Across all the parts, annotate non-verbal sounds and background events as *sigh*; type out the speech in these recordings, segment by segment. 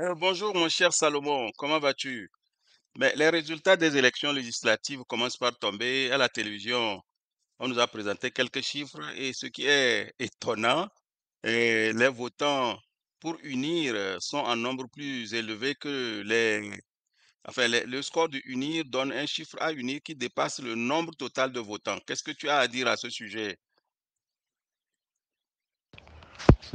Euh, bonjour mon cher Salomon, comment vas-tu? Mais les résultats des élections législatives commencent par tomber à la télévision. On nous a présenté quelques chiffres et ce qui est étonnant, euh, les votants pour unir euh, sont en nombre plus élevé que les... Enfin, le score de unir donne un chiffre à unir qui dépasse le nombre total de votants. Qu'est-ce que tu as à dire à ce sujet?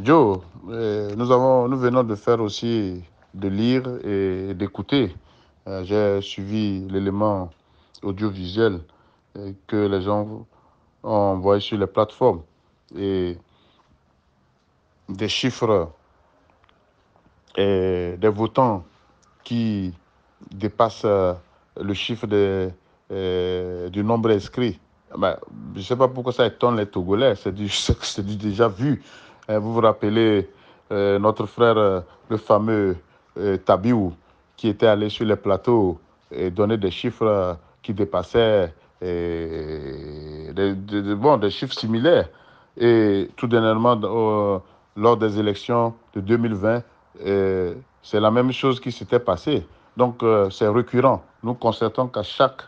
Joe, nous, avons, nous venons de faire aussi de lire et d'écouter. Euh, j'ai suivi l'élément audiovisuel euh, que les gens ont envoyé sur les plateformes et des chiffres et des votants qui dépassent euh, le chiffre de, du nombre inscrit. Ben, je ne sais pas pourquoi ça étonne les Togolais, c'est *laughs* déjà vu. Vous vous rappelez notre frère, le fameux euh, Tabiou qui était allé sur les plateaux et donner des chiffres qui dépassaient euh, des, chiffres similaires. Et tout dernièrement, lors des élections de 2020, euh, c'est la même chose qui s'était passée. Donc c'est récurrent. Nous constatons qu'à chaque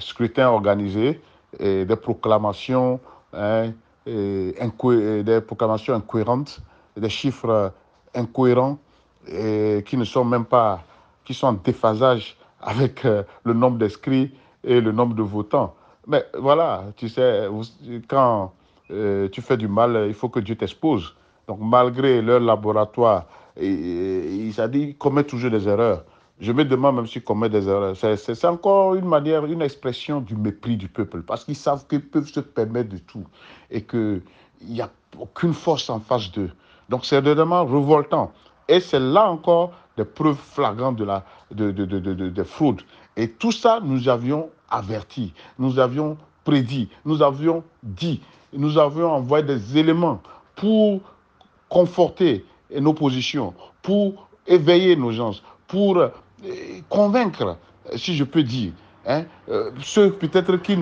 scrutin organisé, hein, des proclamations incohérentes des chiffres incohérents et qui ne sont même pas, qui sont en déphasage avec euh, le nombre d'inscrits et le nombre de votants. Mais voilà, tu sais, quand euh, tu fais du mal, il faut que Dieu t'expose. Donc malgré leur laboratoire, ils ont dit, commet toujours des erreurs. Je me demande même s'ils commettent des erreurs. C'est encore une manière, une expression du mépris du peuple, parce qu'ils savent qu'ils peuvent se permettre de tout et qu'il n'y a aucune force en face d'eux. Donc c'est vraiment revoltant. Et c'est là encore des preuves flagrantes de la de, fraude. Et tout ça, nous avions averti, nous avions prédit, nous avions dit, nous avions envoyé des éléments pour conforter nos positions, pour éveiller nos gens, pour euh, convaincre, si je peux dire, hein, euh, ceux peut-être qui,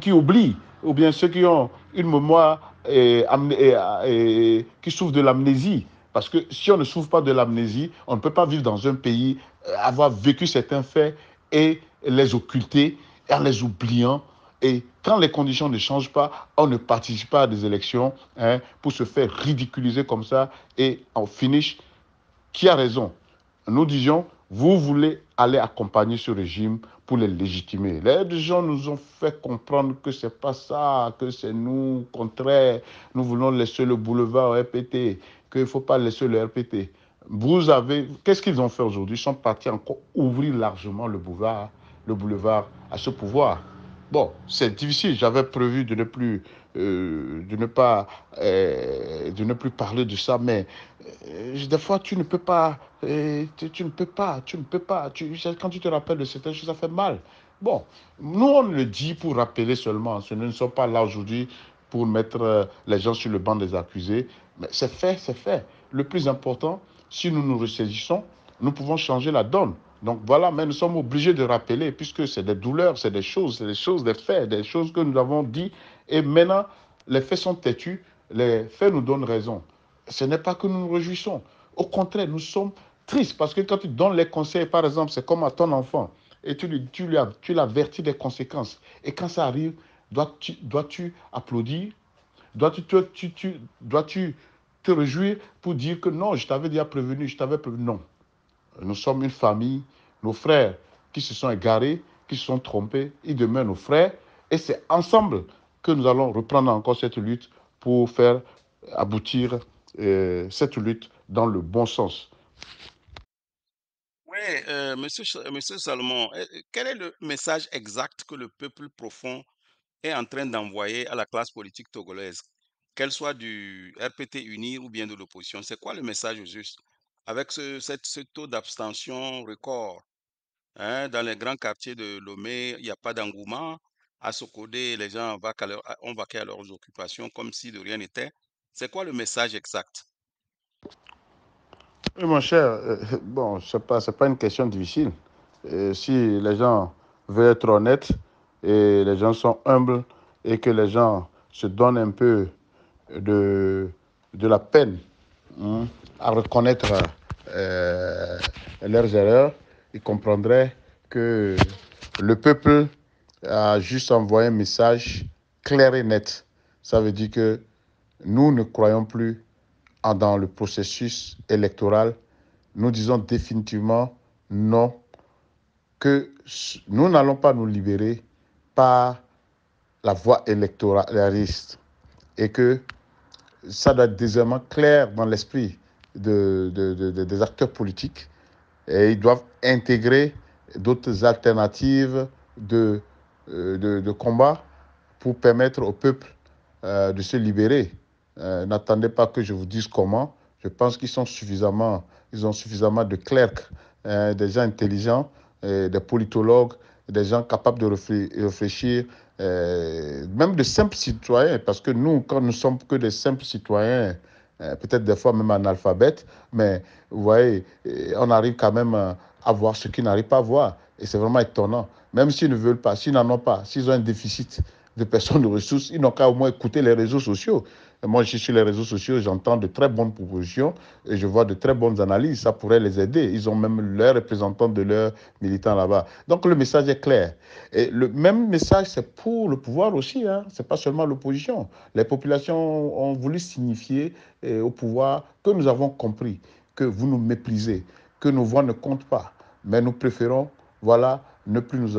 qui oublient ou bien ceux qui ont une mémoire euh, euh, euh, qui souffrent de l'amnésie. Parce que si on ne souffre pas de l'amnésie, on ne peut pas vivre dans un pays, avoir vécu certains faits et les occulter, en les oubliant. Et quand les conditions ne changent pas, on ne participe pas à des élections hein, pour se faire ridiculiser comme ça. Et on finit. qui a raison Nous disions, vous voulez aller accompagner ce régime pour les légitimer. Les gens nous ont fait comprendre que c'est pas ça, que c'est nous, au contraire, nous voulons laisser le boulevard au RPT, qu'il ne faut pas laisser le RPT. Vous avez, qu'est-ce qu'ils ont fait aujourd'hui Ils sont partis encore ouvrir largement le boulevard, le boulevard à ce pouvoir. Bon, c'est difficile. J'avais prévu de ne plus euh, de ne pas, euh, de ne plus parler de ça, mais euh, des fois tu ne peux pas, tu, ne peux pas, tu ne peux pas. Tu, quand tu te rappelles de certaines choses, ça fait mal. Bon, nous on le dit pour rappeler seulement. Nous ne sommes pas là aujourd'hui pour mettre les gens sur le banc des accusés, mais c'est fait, c'est fait. Le plus important, si nous nous ressaisissons, nous pouvons changer la donne. Donc voilà, mais nous sommes obligés de rappeler, puisque c'est des douleurs, c'est des choses, c'est des choses, des faits, des choses que nous avons dit et maintenant, les faits sont têtus, les faits nous donnent raison. Ce n'est pas que nous nous réjouissons. Au contraire, nous sommes tristes parce que quand tu donnes les conseils, par exemple, c'est comme à ton enfant et tu, lui, tu, lui, tu l'avertis des conséquences. Et quand ça arrive, dois-tu dois applaudir Dois-tu tu, tu, dois -tu te réjouir pour dire que non, je t'avais déjà prévenu, je t'avais prévenu Non. Nous sommes une famille, nos frères qui se sont égarés, qui se sont trompés, ils demeurent nos frères. Et c'est ensemble que nous allons reprendre encore cette lutte pour faire aboutir euh, cette lutte dans le bon sens. Oui, euh, monsieur, monsieur Salomon, euh, quel est le message exact que le peuple profond est en train d'envoyer à la classe politique togolaise, qu'elle soit du RPT Unir ou bien de l'opposition C'est quoi le message juste avec ce, cette, taux d'abstention record hein? dans les grands quartiers de Lomé, il n'y a pas d'engouement. À coder, les gens ont vaqué à leurs occupations comme si de rien n'était. C'est quoi le message exact? Eh, mon cher, euh, *laughs* bon, ce n'est pas, une question difficile. Euh, si les gens veulent être honnêtes et les gens sont humbles et que les gens se donnent un peu de, de la peine hein, à reconnaître euh, leurs erreurs, ils comprendraient que le peuple a juste envoyé un message clair et net. Ça veut dire que nous ne croyons plus dans le processus électoral. Nous disons définitivement non, que nous n'allons pas nous libérer par la voie électoraliste et que ça doit être désormais clair dans l'esprit de, des acteurs politiques et ils doivent intégrer d'autres alternatives de euh, de, combat pour permettre au peuple euh, de se libérer. Euh, n'attendez pas que je vous dise comment. Je pense qu'ils sont suffisamment, ils ont suffisamment de clercs, des gens intelligents, des politologues, des gens capables de réfléchir, même de simples citoyens, parce que nous, quand nous sommes que des simples citoyens, peut-être des fois même analphabètes, mais vous voyez, on arrive quand même à voir ce qu'ils n'arrivent pas à voir. Et c'est vraiment étonnant. Même s'ils ne veulent pas, s'ils n'en ont pas, s'ils ont un déficit de personnes de ressources, ils n'ont qu'à au moins écouter les réseaux sociaux. moi, je suis sur les réseaux sociaux, j'entends de très bonnes propositions et je vois de très bonnes analyses. Ça pourrait les aider. Ils ont même leurs représentants de leurs militants là-bas. Donc, le message est clair. Et le même message, c'est pour le pouvoir aussi. Hein. Ce n'est pas seulement l'opposition. Les populations ont voulu signifier eh, au pouvoir que nous avons compris que vous nous méprisez, que nos voix ne comptent pas mais nous préférons, voilà, ne plus nous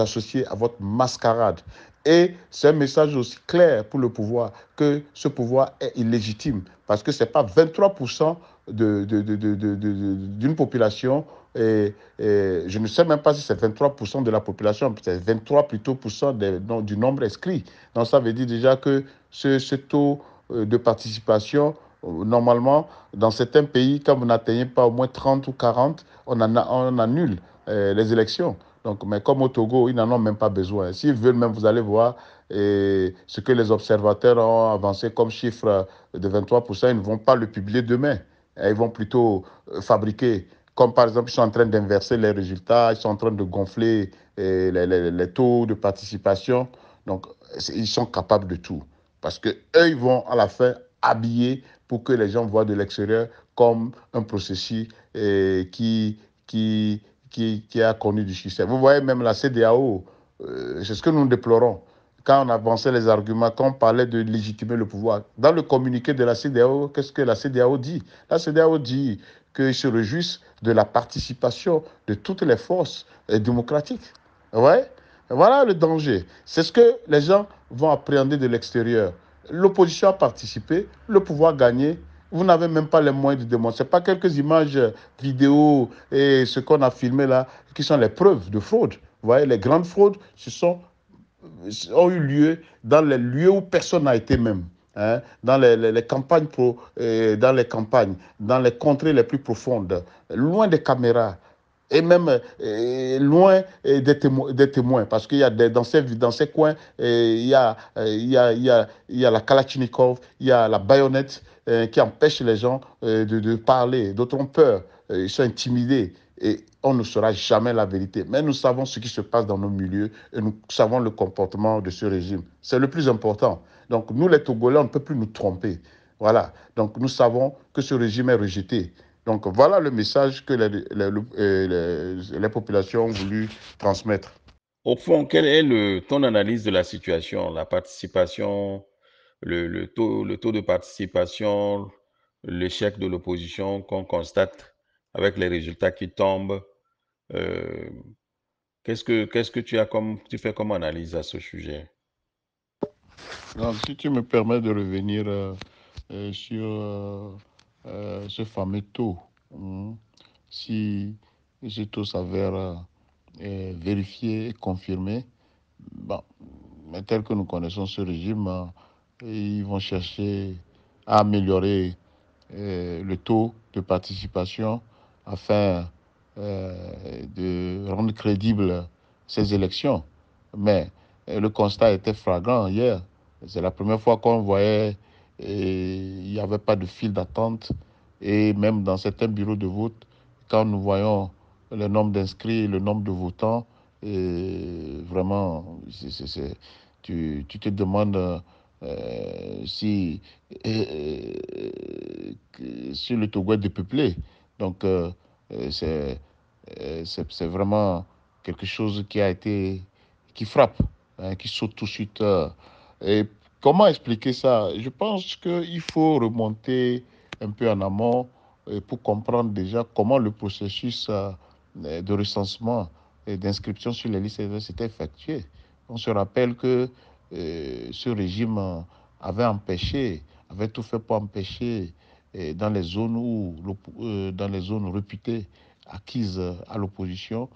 associer à votre mascarade. Et c'est un message aussi clair pour le pouvoir que ce pouvoir est illégitime parce que ce n'est pas 23% d'une de, de, population. Et, je ne sais même pas si c'est 23% de la population, c'est 23 plutôt du nombre inscrit. Donc ça veut dire déjà que ce, ce taux euh, de participation euh, normalement, dans certains pays, quand vous n'atteignez pas au moins 30 ou 40, on, annule euh, les élections. Donc, mais comme au Togo, ils n'en ont même pas besoin. S'ils veulent même, vous allez voir ce que les observateurs ont avancé comme chiffre de 23%, ils ne vont pas le publier demain. Ils vont plutôt euh, fabriquer. Comme par exemple, ils sont en train d'inverser les résultats, ils sont en train de gonfler les, les taux de participation. Donc, ils sont capables de tout. Parce qu'eux, ils vont à la fin habiller pour que les gens voient de l'extérieur comme un processus eh, qui, qui, qui, a connu du succès. Vous voyez, même la CDAO, euh, c'est ce que nous déplorons. Quand on avançait les arguments, quand on parlait de légitimer le pouvoir, dans le communiqué de la CDAO, qu'est-ce que la CDAO dit La CDAO dit qu'ils se réjouissent de la participation de toutes les forces eh, démocratiques. Ouais. Voilà le danger. C'est ce que les gens vont appréhender de l'extérieur l'opposition a participé, le pouvoir gagné. Vous n'avez même pas les moyens de démontrer. pas quelques images, vidéos et ce qu'on a filmé là qui sont les preuves de fraude. Vous voyez, les grandes fraudes sont, ont eu lieu dans les lieux où personne n'a été même. Hein, dans les, campagnes pour euh, dans les campagnes, dans les contrées les plus profondes, loin des caméras, et même euh, loin euh, des, témoins, parce qu'il y a dans, ces, dans ces coins, il y a, la Kalachnikov, il y a la baïonnette euh, qui empêche les gens de, de, parler. D'autres ont peur, ils sont intimidés. Et on ne saura jamais la vérité. Mais nous savons ce qui se passe dans nos milieux et nous savons le comportement de ce régime. C'est le plus important. Donc nous, les Togolais, on ne peut plus nous tromper. Voilà. Donc nous savons que ce régime est rejeté. Donc voilà le message que les, euh, les, les, populations ont voulu transmettre. Au fond, quel est le, ton analyse de la situation, la participation, le, le taux, le taux de participation, l'échec de l'opposition qu'on constate avec les résultats qui tombent euh, qu'est-ce, que, qu'est-ce que tu as comme tu fais comme analyse à ce sujet si tu me permets de revenir euh, sur euh, ce fameux taux, hein. si ce taux s'avère euh, vérifié et confirmé, mais tel que nous connaissons ce régime, euh, ils vont chercher à améliorer le taux de participation afin de rendre crédibles ces élections. Mais le constat était flagrant hier. C'est la première fois qu'on voyait il n'y avait pas de file d'attente. Et même dans certains bureaux de vote, quand nous voyons le nombre d'inscrits, le nombre de votants, et vraiment, tu, te demandes euh, si, euh, euh, le Togo est dépeuplé. Donc, c'est c'est vraiment quelque chose qui a été, qui frappe, hein, qui saute tout de suite. et Comment expliquer ça Je pense qu'il faut remonter un peu en amont euh, pour comprendre déjà comment le processus euh, de recensement et d'inscription sur les listes s'était effectué. On se rappelle que euh, ce régime avait empêché, avait tout fait pour empêcher dans les zones où, dans les zones réputées acquises à l'opposition,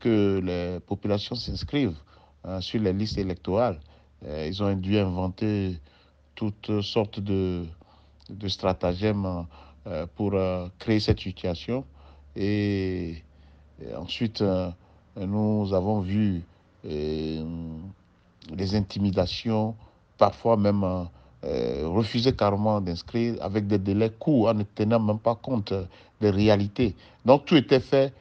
que les populations s'inscrivent hein, sur les listes électorales. Euh, ils ont dû inventer toutes sortes de, stratagèmes euh, pour euh, créer cette situation. Et, ensuite, nous avons vu les intimidations, parfois même refuser carrément d'inscrire avec des délais courts en ne tenant même pas compte des réalités. Donc tout était fait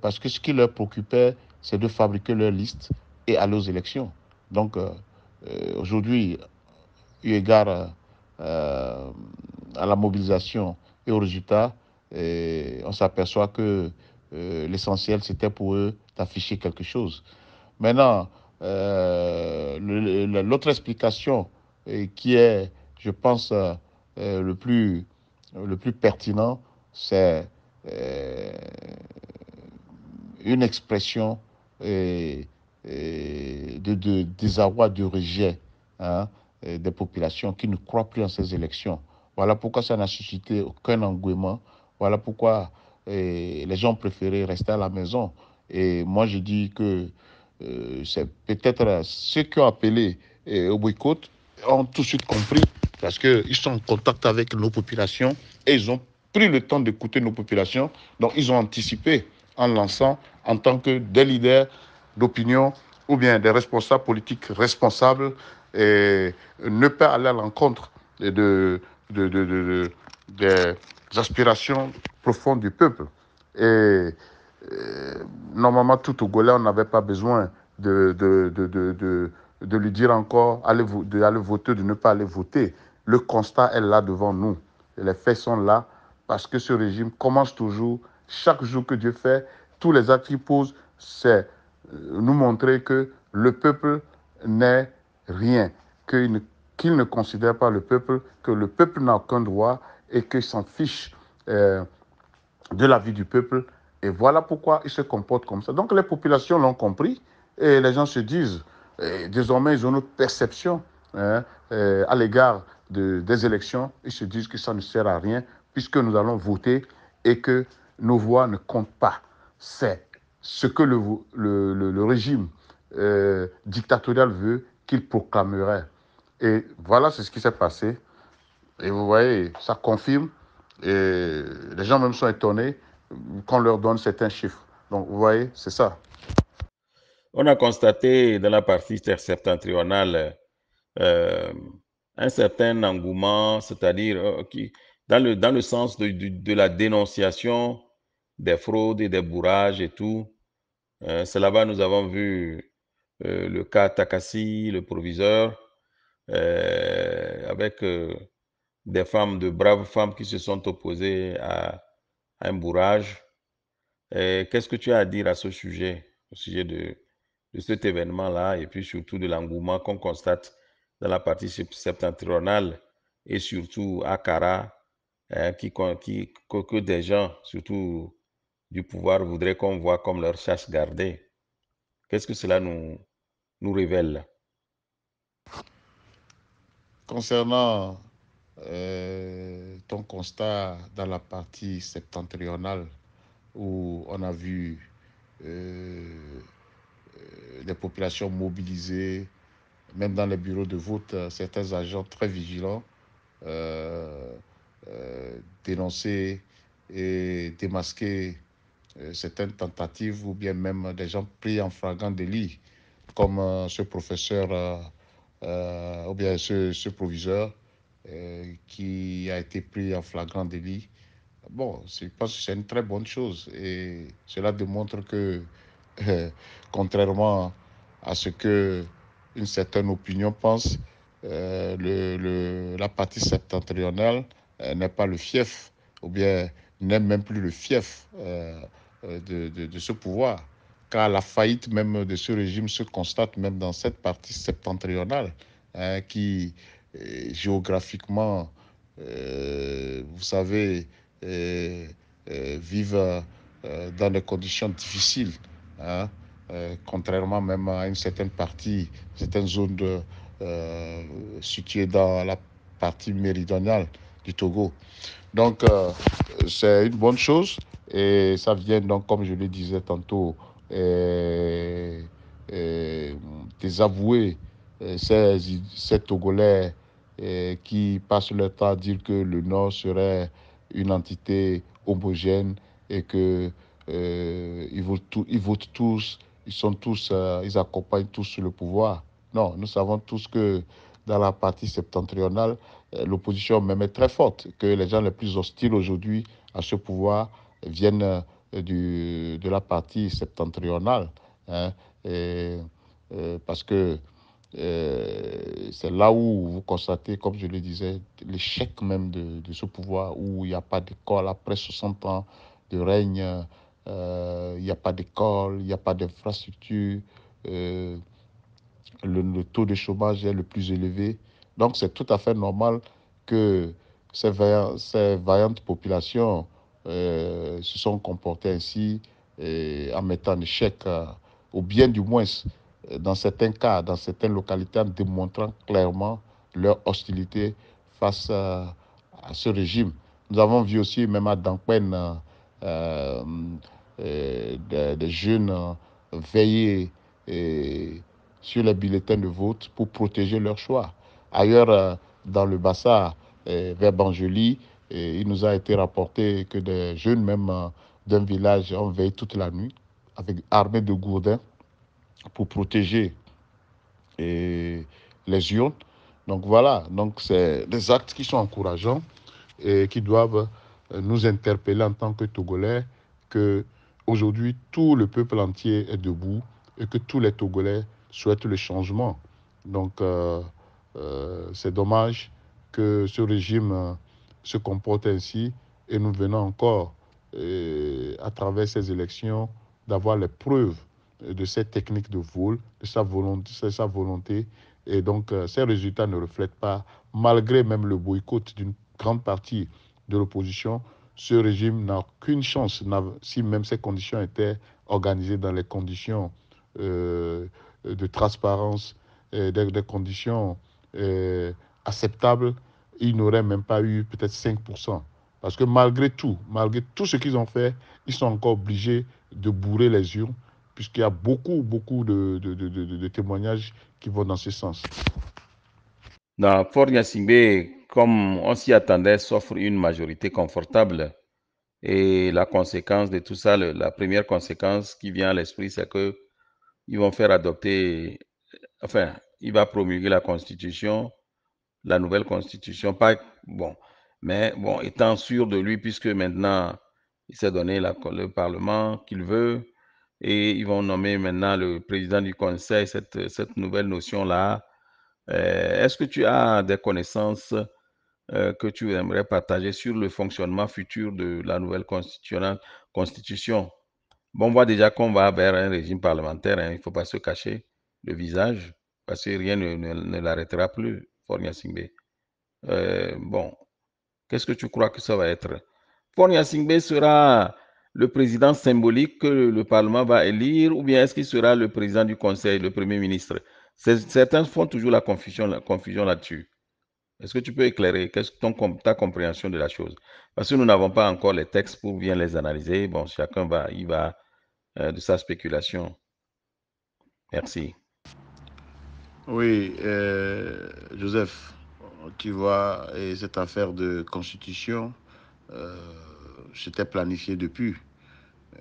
parce que ce qui leur préoccupait, c'est de fabriquer leur liste et aller aux élections. Donc euh, aujourd'hui, eu égard euh, à la mobilisation et aux résultats, on s'aperçoit que euh, l'essentiel, c'était pour eux d'afficher quelque chose. Maintenant, l'autre explication qui est, je pense, le, plus, le plus pertinent, c'est une expression de, désarroi, de rejet hein, des populations qui ne croient plus en ces élections. Voilà pourquoi ça n'a suscité aucun engouement. Voilà pourquoi les gens préféraient rester à la maison. Et moi, je dis que euh, c'est peut-être ceux qui ont appelé au boycott ont tout de suite compris parce qu'ils sont en contact avec nos populations et ils ont pris le temps d'écouter nos populations. Donc, ils ont anticipé en lançant, en tant que des leaders, d'opinion ou bien des responsables politiques responsables et ne pas aller à l'encontre de, de, de, de, des aspirations profondes du peuple. Et, euh, normalement, tout au Golais, on n'avait pas besoin de, de, lui dire encore allez, d'aller voter, de ne pas aller voter. Le constat est là devant nous. les faits sont là parce que ce régime commence toujours, chaque jour que Dieu fait, tous les actes qu'il pose, c'est nous montrer que le peuple n'est rien, qu'il ne, considère pas le peuple, que le peuple n'a aucun droit et qu'il s'en fiche euh, de la vie du peuple. Et voilà pourquoi il se comporte comme ça. Donc les populations l'ont compris et les gens se disent, euh, désormais ils ont une autre perception hein, euh, à l'égard des élections, ils se disent que ça ne sert à rien puisque nous allons voter et que nos voix ne comptent pas. C'est ce que le, le, régime euh, dictatorial veut qu'il proclamerait. Et voilà, c'est ce qui s'est passé. Et vous voyez, ça confirme. Et les gens même sont étonnés qu'on leur donne certains chiffres. Donc, vous voyez, c'est ça. On a constaté dans la partie septentrionale euh, un certain engouement, c'est-à-dire euh, dans, le, dans le sens de la dénonciation des fraudes et des bourrages et tout. Euh, c'est là-bas nous avons vu euh, le cas Takassi, le proviseur, euh, avec des femmes, de braves femmes qui se sont opposées à, un bourrage. Qu'est-ce que tu as à dire à ce sujet, au sujet de, de cet événement-là, et puis surtout de l'engouement qu'on constate dans la partie septentrionale et surtout à Kara, hein, qui, qui, que des gens, surtout du pouvoir voudrait qu'on voit comme leur chasse gardée. Qu'est-ce que cela nous, révèle Concernant euh, ton constat dans la partie septentrionale où on a vu euh, euh, des populations mobilisées, même dans les bureaux de vote, certains agents très vigilants euh, dénoncer et démasquer euh, certaines tentatives ou bien même des gens pris en flagrant délit, comme euh, ce professeur euh, ou bien ce, proviseur qui a été pris en flagrant délit. Bon, je pense que c'est une très bonne chose et cela démontre que, contrairement à ce que une certaine opinion pense, la partie septentrionale n'est pas le fief ou bien n'est même plus le fief euh, euh, de, de, ce pouvoir, car la faillite même de ce régime se constate même dans cette partie septentrionale hein, qui, euh, géographiquement, vous savez, euh, vivent dans des conditions difficiles, hein, contrairement même à une certaine partie, certaines zones de, situées dans la partie méridionale du Togo. Donc, euh, c'est une bonne chose et ça vient donc, comme je le disais tantôt, des avoués, désavouer ces, Togolais qui passent leur temps à dire que le Nord serait une entité homogène et que euh, ils, votent tous, ils sont tous, euh, ils accompagnent tous le pouvoir. Non, nous savons tous que dans la partie septentrionale, euh, l'opposition même est très forte, que les gens les plus hostiles aujourd'hui à ce pouvoir viennent euh, de la partie septentrionale, hein, euh, parce que c'est là où vous constatez, comme je le disais, l'échec même de, ce pouvoir, où il n'y a pas d'école après 60 ans de règne, il n'y a pas d'école, il n'y a pas d'infrastructure, le, taux de chômage est le plus élevé donc c'est tout à fait normal que ces, vaillantes, populations euh, se sont comportées ainsi euh, en mettant en échec, euh, ou bien du moins dans certains cas, dans certaines localités, en démontrant clairement leur hostilité face à, ce régime. Nous avons vu aussi, même à Dankwen, des, des, jeunes veiller sur les bulletins de vote pour protéger leur choix. Ailleurs, euh, dans le bassin euh, vers Banjoli, il nous a été rapporté que des jeunes, même euh, d'un village, ont veillé toute la nuit, avec armée de gourdins, pour protéger les urnes. Donc voilà, donc c'est des actes qui sont encourageants et qui doivent nous interpeller en tant que Togolais que aujourd'hui tout le peuple entier est debout et que tous les Togolais souhaitent le changement. Donc euh, c'est dommage que ce régime euh, se comporte ainsi et nous venons encore, euh, à travers ces élections, d'avoir les preuves de cette technique de vol, de sa volonté, sa volonté. Et donc, ces résultats ne reflètent pas, malgré même le boycott d'une grande partie de l'opposition, ce régime n'a aucune chance, si même ces conditions étaient organisées dans les conditions de transparence, et des conditions euh, acceptable, ils n'auraient même pas eu peut-être 5%. Parce que malgré tout, malgré tout ce qu'ils ont fait, ils sont encore obligés de bourrer les urnes, puisqu'il y a beaucoup, beaucoup de, de, de, témoignages qui vont dans ce sens. Dans Fort Yassimbe, comme on s'y attendait, s'offre une majorité confortable. Et la conséquence de tout ça, la première conséquence qui vient à l'esprit, c'est que ils vont faire adopter, enfin, il va promulguer la Constitution, la nouvelle Constitution, pas bon, mais bon, étant sûr de lui, puisque maintenant il s'est donné la, le Parlement qu'il veut, et ils vont nommer maintenant le président du Conseil, cette, cette nouvelle notion-là. Euh, est-ce que tu as des connaissances euh, que tu aimerais partager sur le fonctionnement futur de la nouvelle Constitution Bon, on voit déjà qu'on va vers un régime parlementaire, hein, il ne faut pas se cacher le visage parce que rien ne, l'arrêtera plus, Fornia Singbe. Euh, bon, qu'est-ce que tu crois que ça va être Fornia Singbe sera le président symbolique que le Parlement va élire ou bien est-ce qu'il sera le président du Conseil, le Premier ministre Certains font toujours la confusion, la confusion là-dessus. Est-ce que tu peux éclairer quest ton, ta compréhension de la chose Parce que nous n'avons pas encore les textes pour bien les analyser. Bon, chacun va, y va euh, de sa spéculation. Merci. Oui, euh, Joseph, tu vois, cette affaire de constitution, euh, c'était planifié depuis.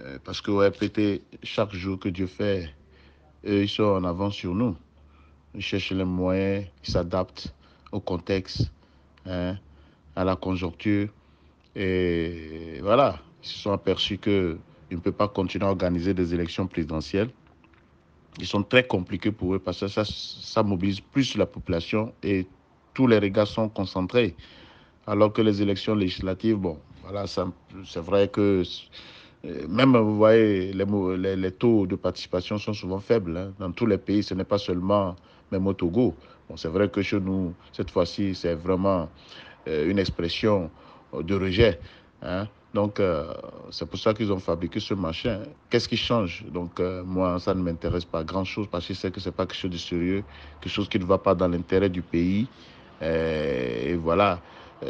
Euh, parce que répétez, chaque jour que Dieu fait, ils sont en avance sur nous. Ils cherchent les moyens, ils s'adaptent au contexte, hein, à la conjoncture. Et voilà, ils se sont aperçus qu'ils ne peuvent pas continuer à organiser des élections présidentielles ils sont très compliqués pour eux parce que ça, mobilise plus la population et tous les regards sont concentrés. Alors que les élections législatives, bon, voilà, c'est vrai que euh, même, vous voyez, les, les, taux de participation sont souvent faibles. Hein. Dans tous les pays, ce n'est pas seulement même au Togo. Bon, c'est vrai que chez nous, cette fois-ci, c'est vraiment euh, une expression de rejet. Hein? Donc, euh, c'est pour ça qu'ils ont fabriqué ce machin. Qu'est-ce qui change Donc, euh, moi, ça ne m'intéresse pas grand-chose parce que je sais que ce n'est pas quelque chose de sérieux, quelque chose qui ne va pas dans l'intérêt du pays. Euh, et, voilà.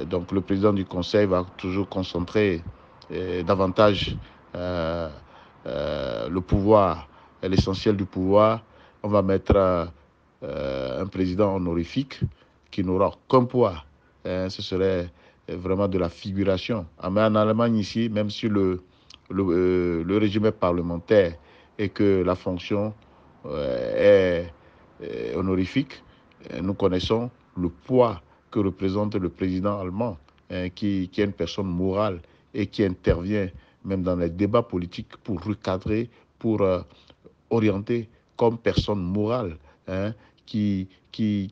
Donc, le président du Conseil va toujours concentrer davantage le pouvoir, l'essentiel du pouvoir. On va mettre un président honorifique qui n'aura qu'un poids. Hein, ce serait euh, vraiment de la figuration. Ah, en Allemagne, ici, même si le, euh, le, régime est parlementaire et que la fonction euh, est, honorifique, nous connaissons le poids que représente le président allemand, hein, qui, est une personne morale et qui intervient même dans les débats politiques pour recadrer, pour orienter comme personne morale, hein, qui, qui,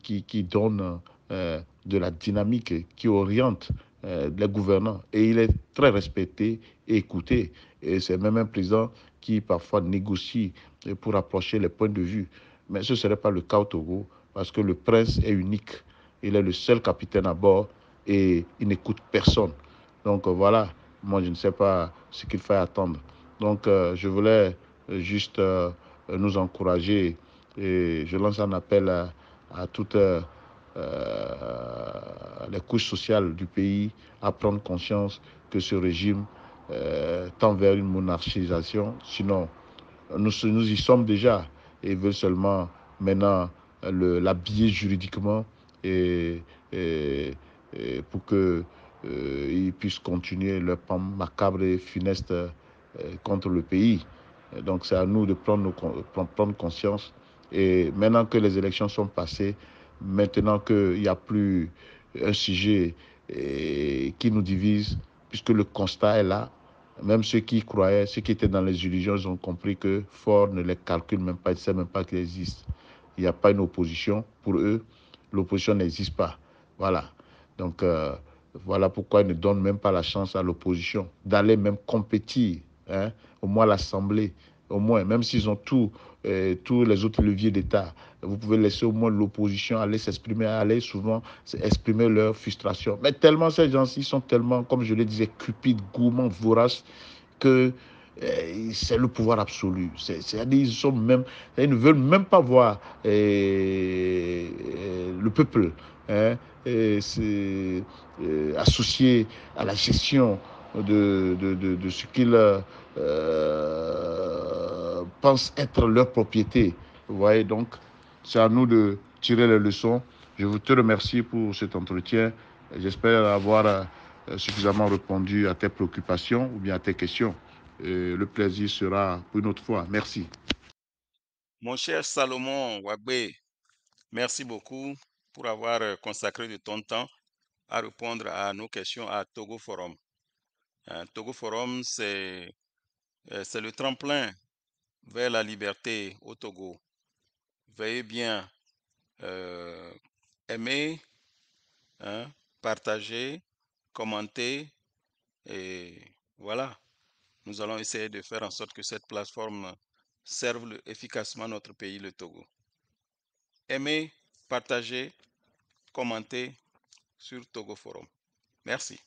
donne de la dynamique, qui oriente euh, les gouvernants. Et il est très respecté et écouté. Et c'est même un président qui parfois négocie pour approcher les points de vue. Mais ce ne serait pas le cas au Togo, parce que le prince est unique. Il est le seul capitaine à bord et il n'écoute personne. Donc euh, voilà, moi je ne sais pas ce qu'il faut attendre. Donc euh, je voulais juste nous encourager et je lance un appel à, à toute... Euh, les couches sociales du pays à prendre conscience que ce régime euh, tend vers une monarchisation. Sinon, nous, nous y sommes déjà et veulent seulement maintenant euh, l'habiller juridiquement et, pour qu'ils euh, puissent continuer leur pan macabre et funeste contre le pays. donc c'est à nous de prendre, prendre conscience. Et maintenant que les élections sont passées, maintenant qu'il n'y a plus un sujet eh, qui nous divise, puisque le constat est là, même ceux qui croyaient, ceux qui étaient dans les illusions, ils ont compris que Ford ne les calcule même pas, il ne sait même pas qu'ils existent. Il n'y a pas une opposition. Pour eux, l'opposition n'existe pas. Voilà. Donc, euh, voilà pourquoi ils ne donnent même pas la chance à l'opposition d'aller même compétir. Hein, au moins l'Assemblée, au moins, même s'ils ont tout euh, tous les autres leviers d'État. Vous pouvez laisser au moins l'opposition aller s'exprimer, aller souvent exprimer leur frustration. Mais tellement ces gens-ci sont tellement, comme je le disais, cupides, gourmands, voraces, que euh, c'est le pouvoir absolu. C'est-à-dire ils, ils ne veulent même pas voir euh, le peuple hein, associé à la gestion de, de, de ce qu'il euh, pensent être leur propriété. Vous voyez, donc, c'est à nous de tirer les leçons. Je vous remercie pour cet entretien. J'espère avoir euh, suffisamment répondu à tes préoccupations ou bien à tes questions. le plaisir sera pour une autre fois. Merci. Mon cher Salomon Wabé, merci beaucoup pour avoir euh, consacré de ton temps à répondre à nos questions à Togo Forum. Togo Forum, c'est euh, c'est le tremplin vers la liberté au Togo. Veuillez bien euh, aimer, hein, partager, commenter et voilà. Nous allons essayer de faire en sorte que cette plateforme serve efficacement notre pays, le Togo. Aimez, partagez, commentez sur Togo Forum. Merci.